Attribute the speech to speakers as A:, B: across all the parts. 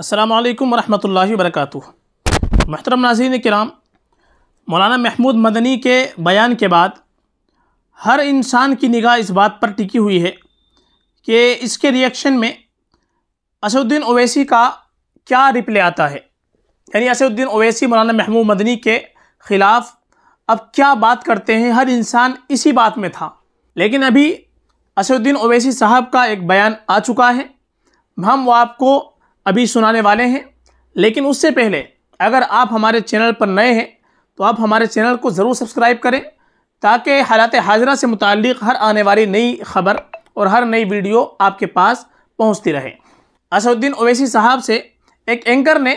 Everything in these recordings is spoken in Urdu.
A: السلام علیکم ورحمۃ اللہ وبرکاتہ محترم ناظرین کرام مولانا محمود مدنی کے بیان کے بعد ہر انسان کی نگاہ اس بات پر ٹکی ہوئی ہے کہ اس کے ریئیکشن میں اسد الدین اویسی کا کیا رپلے آتا ہے یعنی اسد الدین اویسی مولانا محمود مدنی کے خلاف اب کیا بات کرتے ہیں ہر انسان اسی بات میں تھا لیکن ابھی اسد الدین اویسی صاحب کا ایک بیان آ چکا ہے ہم وہ آپ کو ابھی سنانے والے ہیں لیکن اس سے پہلے اگر آپ ہمارے چینل پر نئے ہیں تو آپ ہمارے چینل کو ضرور سبسکرائب کریں تاکہ حالات حاضرہ سے متعلق ہر آنے والی نئی خبر اور ہر نئی ویڈیو آپ کے پاس پہنچتی رہے اسد الدین اویسی صاحب سے ایک اینکر نے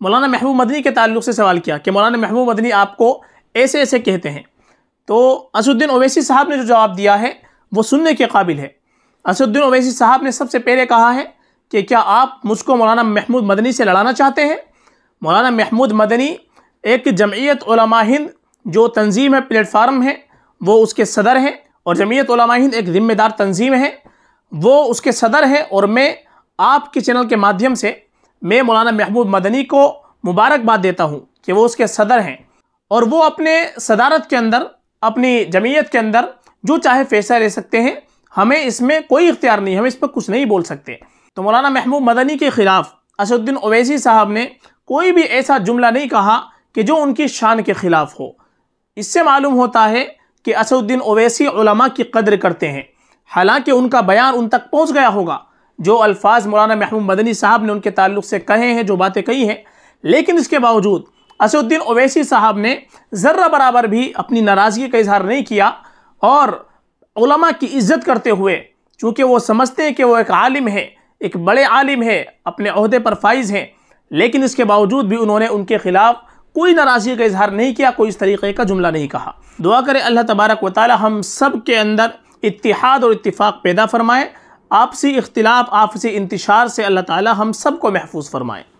A: مولانا محبوب مدنی کے تعلق سے سوال کیا کہ مولانا محبوب مدنی آپ کو ایسے ایسے کہتے ہیں تو اسد الدین اویسی صاحب نے جو جواب دیا ہے وہ سننے کے قابل ہے اسد الدین اویسی صاحب نے سب سے پہلے کہا ہے کہ کیا آپ مجھ کو مولانا محمود مدنی سے لڑانا چاہتے ہیں مولانا محمود مدنی ایک جمعیت علماء ہند جو تنظیم ہے پلیٹ فارم ہے وہ اس کے صدر ہیں اور جمعیت علماء ہند ایک ذمہ دار تنظیم ہے وہ اس کے صدر ہیں اور میں آپ کے چینل کے مادھیم سے میں مولانا محمود مدنی کو مبارکباد دیتا ہوں کہ وہ اس کے صدر ہیں اور وہ اپنے صدارت کے اندر اپنی جمعیت کے اندر جو چاہے فیصلہ لے سکتے ہیں ہمیں اس میں کوئی اختیار نہیں ہمیں اس پر کچھ نہیں بول سکتے تو مولانا محمود مدنی کے خلاف اسد الدین اویسی صاحب نے کوئی بھی ایسا جملہ نہیں کہا کہ جو ان کی شان کے خلاف ہو اس سے معلوم ہوتا ہے کہ اسد الدین اویسی علماء کی قدر کرتے ہیں حالانکہ ان کا بیان ان تک پہنچ گیا ہوگا جو الفاظ مولانا محمود مدنی صاحب نے ان کے تعلق سے کہے ہیں جو باتیں کہی ہیں لیکن اس کے باوجود اسد الدین اویسی صاحب نے ذرہ برابر بھی اپنی ناراضگی کا اظہار نہیں کیا اور علماء کی عزت کرتے ہوئے چونکہ وہ سمجھتے ہیں کہ وہ ایک عالم ہے ایک بڑے عالم ہیں اپنے عہدے پر فائز ہیں لیکن اس کے باوجود بھی انہوں نے ان کے خلاف کوئی ناراضی کا اظہار نہیں کیا کوئی اس طریقے کا جملہ نہیں کہا دعا کرے اللہ تبارک و تعالی ہم سب کے اندر اتحاد اور اتفاق پیدا فرمائے آپسی اختلاف آپسی انتشار سے اللہ تعالی ہم سب کو محفوظ فرمائے